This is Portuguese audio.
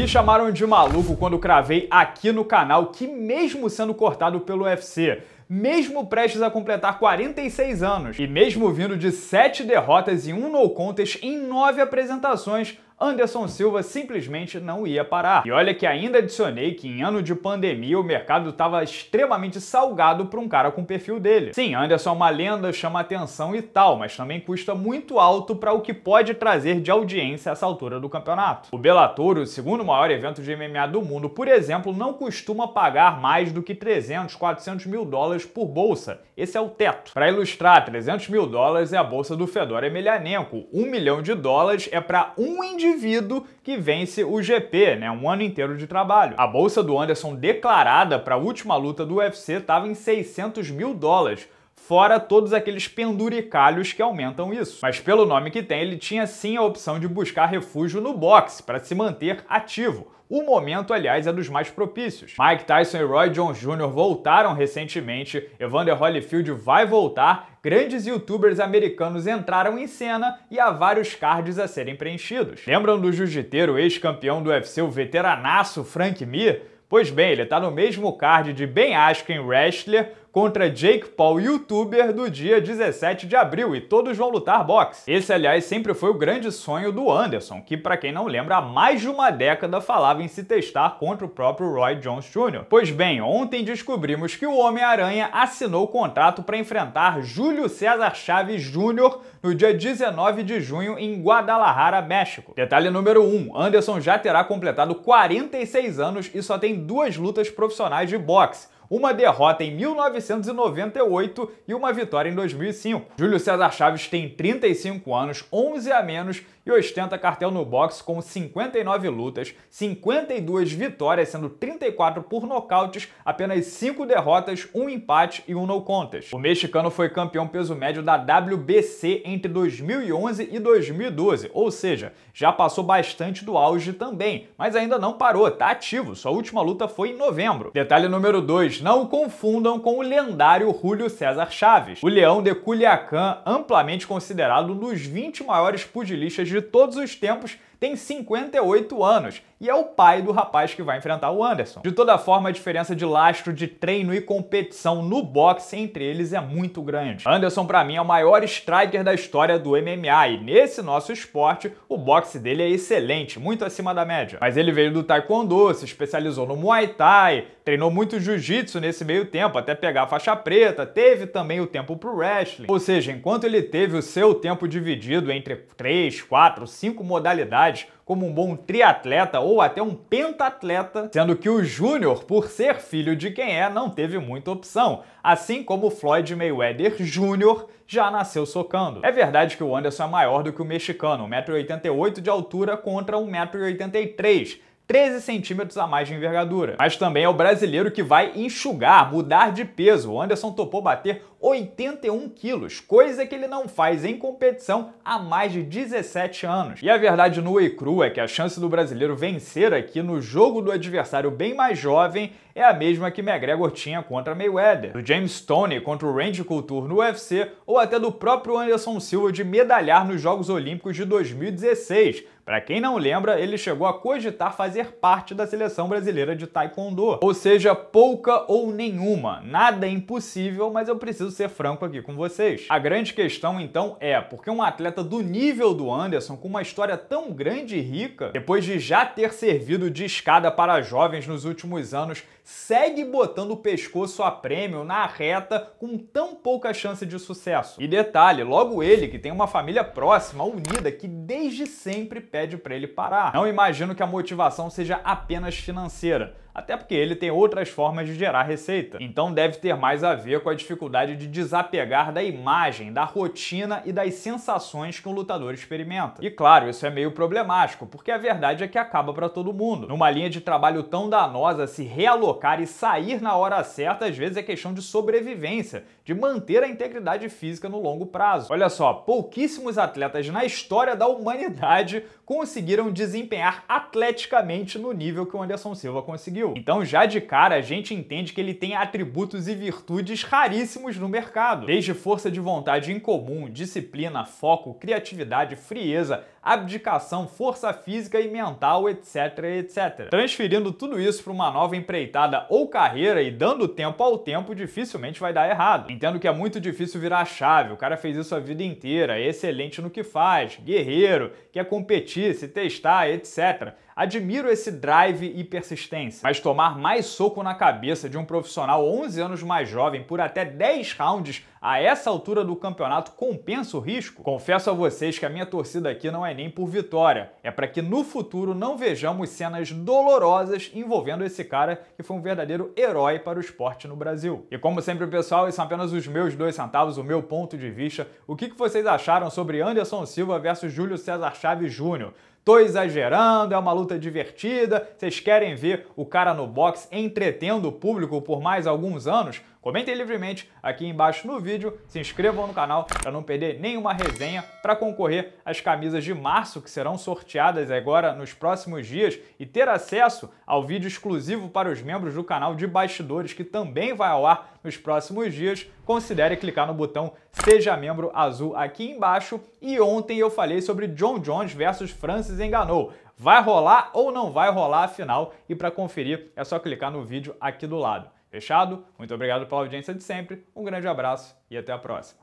Me chamaram de maluco quando cravei aqui no canal que, mesmo sendo cortado pelo UFC, mesmo prestes a completar 46 anos e mesmo vindo de 7 derrotas e um no contest em 9 apresentações, Anderson Silva simplesmente não ia parar. E olha que ainda adicionei que em ano de pandemia o mercado estava extremamente salgado para um cara com o perfil dele. Sim, Anderson é uma lenda, chama atenção e tal, mas também custa muito alto para o que pode trazer de audiência a essa altura do campeonato. O Bellator, o segundo maior evento de MMA do mundo, por exemplo, não costuma pagar mais do que 300, 400 mil dólares por bolsa. Esse é o teto. Para ilustrar, 300 mil dólares é a bolsa do Fedor Emelianenko. 1 milhão de dólares é para um indivíduo indivíduo que vence o GP, né? Um ano inteiro de trabalho. A bolsa do Anderson declarada para a última luta do UFC estava em 600 mil dólares fora todos aqueles penduricalhos que aumentam isso. Mas pelo nome que tem, ele tinha sim a opção de buscar refúgio no boxe para se manter ativo. O momento, aliás, é dos mais propícios. Mike Tyson e Roy Jones Jr. voltaram recentemente, Evander Holyfield vai voltar, grandes youtubers americanos entraram em cena e há vários cards a serem preenchidos. Lembram do jiu-jiteiro ex-campeão do UFC, o veteranaço Frank Mir? Pois bem, ele está no mesmo card de Ben Askren, wrestler, contra Jake Paul, youtuber, do dia 17 de abril, e todos vão lutar boxe. Esse, aliás, sempre foi o grande sonho do Anderson, que, para quem não lembra, há mais de uma década falava em se testar contra o próprio Roy Jones Jr. Pois bem, ontem descobrimos que o Homem-Aranha assinou o contrato para enfrentar Júlio César Chaves Jr. no dia 19 de junho em Guadalajara, México. Detalhe número 1, um, Anderson já terá completado 46 anos e só tem duas lutas profissionais de boxe uma derrota em 1998 e uma vitória em 2005. Júlio César Chaves tem 35 anos, 11 a menos ostenta cartel no boxe com 59 lutas, 52 vitórias, sendo 34 por nocautes, apenas 5 derrotas, 1 empate e 1 no contest. O mexicano foi campeão peso médio da WBC entre 2011 e 2012, ou seja, já passou bastante do auge também, mas ainda não parou, tá ativo, sua última luta foi em novembro. Detalhe número 2, não o confundam com o lendário Julio César Chaves. O leão de Culiacán, amplamente considerado um dos 20 maiores pugilistas de de todos os tempos, tem 58 anos e é o pai do rapaz que vai enfrentar o Anderson. De toda forma, a diferença de lastro de treino e competição no boxe entre eles é muito grande. Anderson, para mim, é o maior striker da história do MMA e nesse nosso esporte, o boxe dele é excelente, muito acima da média. Mas ele veio do taekwondo, se especializou no muay thai, treinou muito jiu-jitsu nesse meio tempo, até pegar a faixa preta, teve também o tempo pro wrestling. Ou seja, enquanto ele teve o seu tempo dividido entre 3, 4, quatro, cinco modalidades, como um bom triatleta ou até um pentatleta, sendo que o Júnior, por ser filho de quem é, não teve muita opção, assim como Floyd Mayweather Jr. já nasceu socando. É verdade que o Anderson é maior do que o mexicano, 1,88m de altura contra 1,83m, 13 centímetros a mais de envergadura. Mas também é o brasileiro que vai enxugar, mudar de peso. O Anderson topou bater 81 quilos, coisa que ele não faz em competição há mais de 17 anos. E a verdade nua e crua é que a chance do brasileiro vencer aqui no jogo do adversário bem mais jovem é a mesma que McGregor tinha contra Mayweather, do James Stoney contra o Randy Couture no UFC ou até do próprio Anderson Silva de medalhar nos Jogos Olímpicos de 2016. Para quem não lembra, ele chegou a cogitar fazer parte da seleção brasileira de taekwondo. Ou seja, pouca ou nenhuma. Nada é impossível, mas eu preciso ser franco aqui com vocês. A grande questão então é, porque um atleta do nível do Anderson, com uma história tão grande e rica, depois de já ter servido de escada para jovens nos últimos anos, segue botando o pescoço a prêmio na reta com tão pouca chance de sucesso. E detalhe, logo ele, que tem uma família próxima, unida, que desde sempre pede para ele parar. Não imagino que a motivação seja apenas financeira até porque ele tem outras formas de gerar receita. Então deve ter mais a ver com a dificuldade de desapegar da imagem, da rotina e das sensações que um lutador experimenta. E claro, isso é meio problemático, porque a verdade é que acaba para todo mundo. Numa linha de trabalho tão danosa, se realocar e sair na hora certa às vezes é questão de sobrevivência, de manter a integridade física no longo prazo. Olha só, pouquíssimos atletas na história da humanidade conseguiram desempenhar atleticamente no nível que o Anderson Silva conseguiu. Brasil. Então, já de cara, a gente entende que ele tem atributos e virtudes raríssimos no mercado, desde força de vontade incomum, disciplina, foco, criatividade, frieza, abdicação, força física e mental, etc, etc. Transferindo tudo isso para uma nova empreitada ou carreira e dando tempo ao tempo, dificilmente vai dar errado. Entendo que é muito difícil virar chave, o cara fez isso a vida inteira, é excelente no que faz, guerreiro, quer competir, se testar, etc. Admiro esse drive e persistência, mas tomar mais soco na cabeça de um profissional 11 anos mais jovem por até 10 rounds a essa altura do campeonato compensa o risco? Confesso a vocês que a minha torcida aqui não é nem por vitória, é para que no futuro não vejamos cenas dolorosas envolvendo esse cara que foi um verdadeiro herói para o esporte no Brasil. E como sempre, pessoal, esses são apenas os meus dois centavos, o meu ponto de vista. O que vocês acharam sobre Anderson Silva versus Júlio César Chaves Júnior? tô exagerando, é uma luta divertida, vocês querem ver o cara no box entretendo o público por mais alguns anos? Comentem livremente aqui embaixo no vídeo, se inscrevam no canal para não perder nenhuma resenha, para concorrer às camisas de março que serão sorteadas agora nos próximos dias e ter acesso ao vídeo exclusivo para os membros do canal de bastidores que também vai ao ar nos próximos dias considere clicar no botão Seja Membro Azul aqui embaixo. E ontem eu falei sobre John Jones versus Francis Enganou. Vai rolar ou não vai rolar a final? E para conferir é só clicar no vídeo aqui do lado. Fechado? Muito obrigado pela audiência de sempre, um grande abraço e até a próxima.